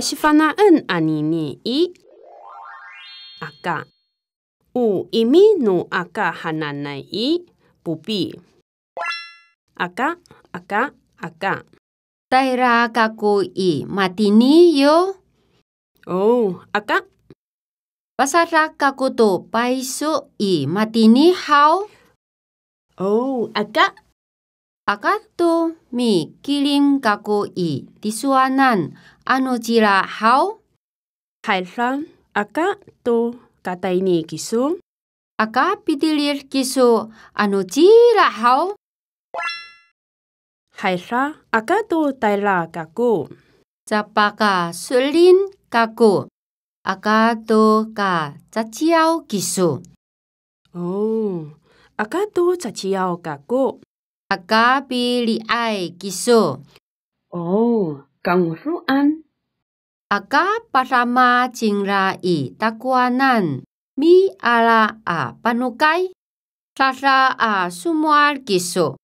en anini i aka u imi nu aka hananai i pupi aka aka aka taira kaku i matini yo oh aka pasara kaku to paisu i matini hau oh aka tu mi kirim kaku i disuanan anu jira hau? Haitlang tu kata ini kisu. Aka pidilir kisu anu jira hau? Haitla tu taila kaku. Zapaka sulin kaku. tu ka caciau kisu. Oh, tu caciau kaku. Aka li ai kiso. Oh, suan. Aka pasama cingrai takuanan. Mi ala a panukai. Sasa a sumuar kiso.